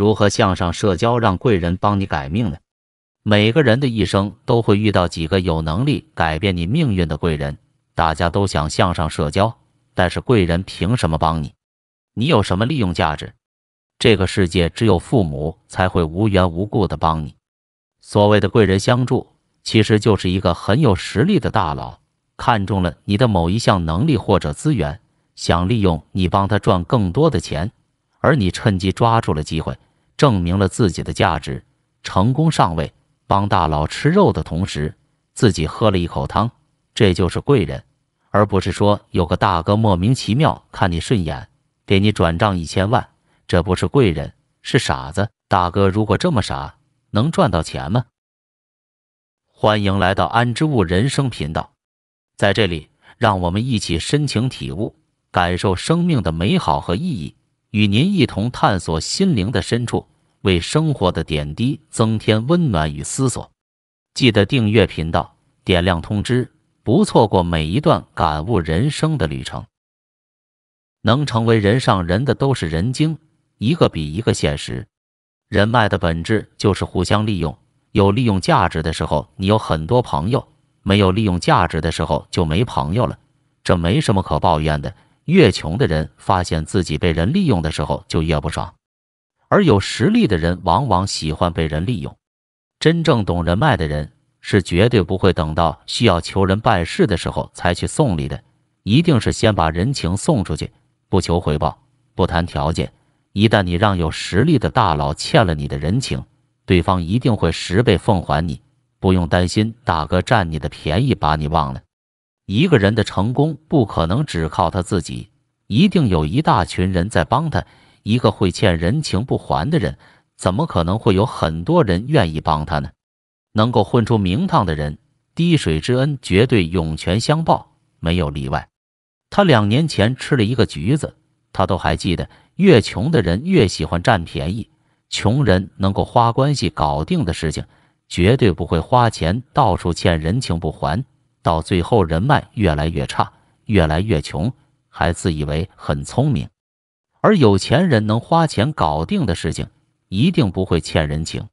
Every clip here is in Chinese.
如何向上社交，让贵人帮你改命呢？每个人的一生都会遇到几个有能力改变你命运的贵人。大家都想向上社交，但是贵人凭什么帮你？你有什么利用价值？这个世界只有父母才会无缘无故的帮你。所谓的贵人相助，其实就是一个很有实力的大佬看中了你的某一项能力或者资源，想利用你帮他赚更多的钱，而你趁机抓住了机会。证明了自己的价值，成功上位，帮大佬吃肉的同时，自己喝了一口汤，这就是贵人，而不是说有个大哥莫名其妙看你顺眼，给你转账一千万，这不是贵人，是傻子。大哥如果这么傻，能赚到钱吗？欢迎来到安之物人生频道，在这里，让我们一起深情体悟，感受生命的美好和意义，与您一同探索心灵的深处。为生活的点滴增添温暖与思索。记得订阅频道，点亮通知，不错过每一段感悟人生的旅程。能成为人上人的都是人精，一个比一个现实。人脉的本质就是互相利用，有利用价值的时候你有很多朋友，没有利用价值的时候就没朋友了。这没什么可抱怨的。越穷的人发现自己被人利用的时候就越不爽。而有实力的人往往喜欢被人利用，真正懂人脉的人是绝对不会等到需要求人办事的时候才去送礼的，一定是先把人情送出去，不求回报，不谈条件。一旦你让有实力的大佬欠了你的人情，对方一定会十倍奉还你，不用担心大哥占你的便宜把你忘了。一个人的成功不可能只靠他自己，一定有一大群人在帮他。一个会欠人情不还的人，怎么可能会有很多人愿意帮他呢？能够混出名堂的人，滴水之恩绝对涌泉相报，没有例外。他两年前吃了一个橘子，他都还记得。越穷的人越喜欢占便宜，穷人能够花关系搞定的事情，绝对不会花钱到处欠人情不还，到最后人脉越来越差，越来越穷，还自以为很聪明。而有钱人能花钱搞定的事情，一定不会欠人情。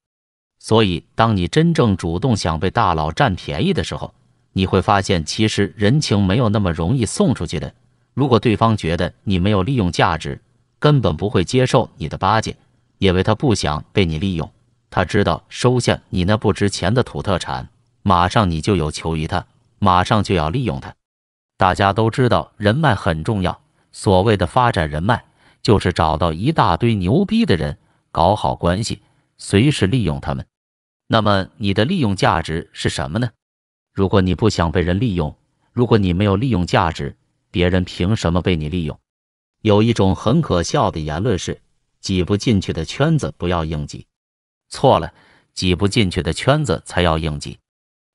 所以，当你真正主动想被大佬占便宜的时候，你会发现，其实人情没有那么容易送出去的。如果对方觉得你没有利用价值，根本不会接受你的巴结，因为他不想被你利用。他知道收下你那不值钱的土特产，马上你就有求于他，马上就要利用他。大家都知道，人脉很重要，所谓的发展人脉。就是找到一大堆牛逼的人，搞好关系，随时利用他们。那么你的利用价值是什么呢？如果你不想被人利用，如果你没有利用价值，别人凭什么被你利用？有一种很可笑的言论是：挤不进去的圈子不要硬挤。错了，挤不进去的圈子才要硬挤。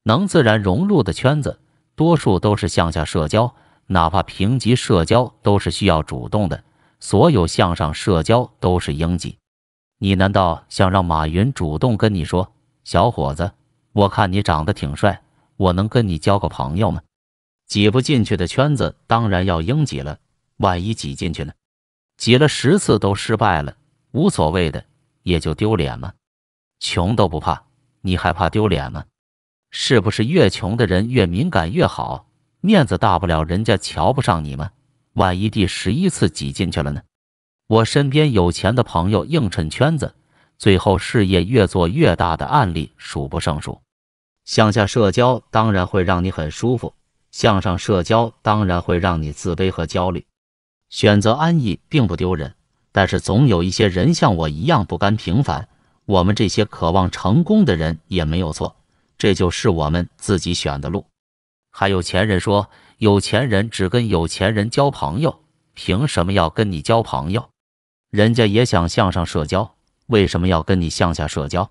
能自然融入的圈子，多数都是向下社交，哪怕平级社交，都是需要主动的。所有向上社交都是拥挤，你难道想让马云主动跟你说，小伙子，我看你长得挺帅，我能跟你交个朋友吗？挤不进去的圈子当然要拥挤了，万一挤进去呢？挤了十次都失败了，无所谓的，也就丢脸吗？穷都不怕，你还怕丢脸吗？是不是越穷的人越敏感越好？面子大不了人家瞧不上你吗？万一第十一次挤进去了呢？我身边有钱的朋友映衬圈子，最后事业越做越大的案例数不胜数。向下社交当然会让你很舒服，向上社交当然会让你自卑和焦虑。选择安逸并不丢人，但是总有一些人像我一样不甘平凡。我们这些渴望成功的人也没有错，这就是我们自己选的路。还有前人说。有钱人只跟有钱人交朋友，凭什么要跟你交朋友？人家也想向上社交，为什么要跟你向下社交？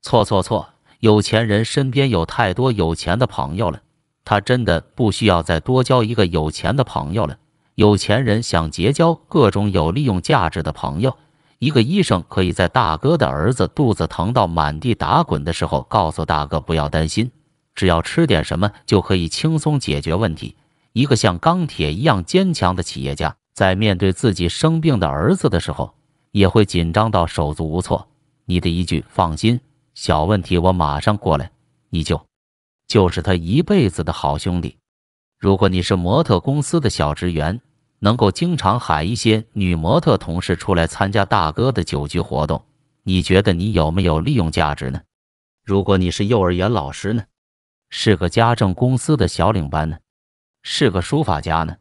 错错错！有钱人身边有太多有钱的朋友了，他真的不需要再多交一个有钱的朋友了。有钱人想结交各种有利用价值的朋友。一个医生可以在大哥的儿子肚子疼到满地打滚的时候，告诉大哥不要担心。只要吃点什么就可以轻松解决问题。一个像钢铁一样坚强的企业家，在面对自己生病的儿子的时候，也会紧张到手足无措。你的一句“放心，小问题，我马上过来”，你就就是他一辈子的好兄弟。如果你是模特公司的小职员，能够经常喊一些女模特同事出来参加大哥的酒局活动，你觉得你有没有利用价值呢？如果你是幼儿园老师呢？是个家政公司的小领班呢，是个书法家呢。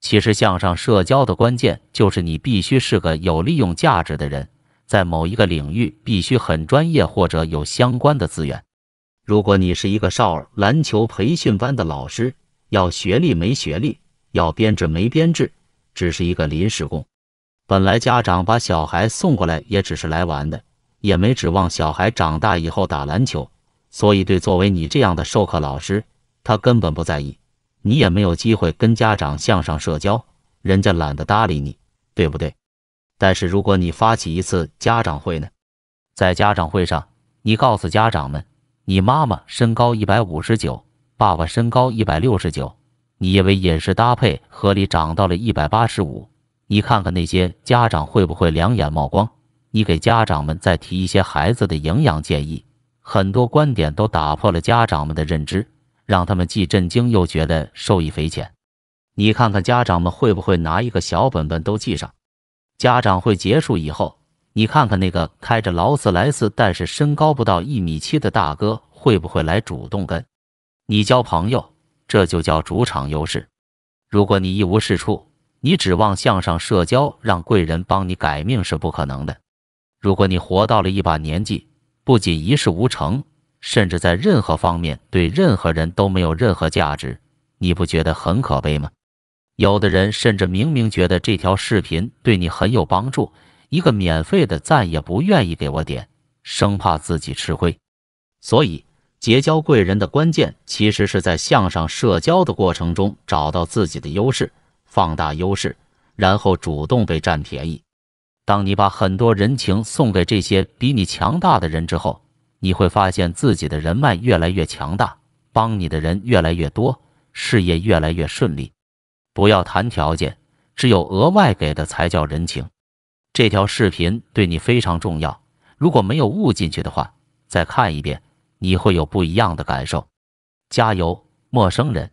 其实向上社交的关键就是你必须是个有利用价值的人，在某一个领域必须很专业或者有相关的资源。如果你是一个少儿篮球培训班的老师，要学历没学历，要编制没编制，只是一个临时工，本来家长把小孩送过来也只是来玩的，也没指望小孩长大以后打篮球。所以，对作为你这样的授课老师，他根本不在意，你也没有机会跟家长向上社交，人家懒得搭理你，对不对？但是，如果你发起一次家长会呢？在家长会上，你告诉家长们，你妈妈身高一百五十九，爸爸身高一百六十九，你因为饮食搭配合理，长到了一百八十五。你看看那些家长会不会两眼冒光？你给家长们再提一些孩子的营养建议。很多观点都打破了家长们的认知，让他们既震惊又觉得受益匪浅。你看看家长们会不会拿一个小本本都记上？家长会结束以后，你看看那个开着劳斯莱斯但是身高不到一米七的大哥会不会来主动跟你交朋友？这就叫主场优势。如果你一无是处，你指望向上社交让贵人帮你改命是不可能的。如果你活到了一把年纪，不仅一事无成，甚至在任何方面对任何人都没有任何价值，你不觉得很可悲吗？有的人甚至明明觉得这条视频对你很有帮助，一个免费的赞也不愿意给我点，生怕自己吃亏。所以，结交贵人的关键其实是在向上社交的过程中找到自己的优势，放大优势，然后主动被占便宜。当你把很多人情送给这些比你强大的人之后，你会发现自己的人脉越来越强大，帮你的人越来越多，事业越来越顺利。不要谈条件，只有额外给的才叫人情。这条视频对你非常重要，如果没有悟进去的话，再看一遍，你会有不一样的感受。加油，陌生人！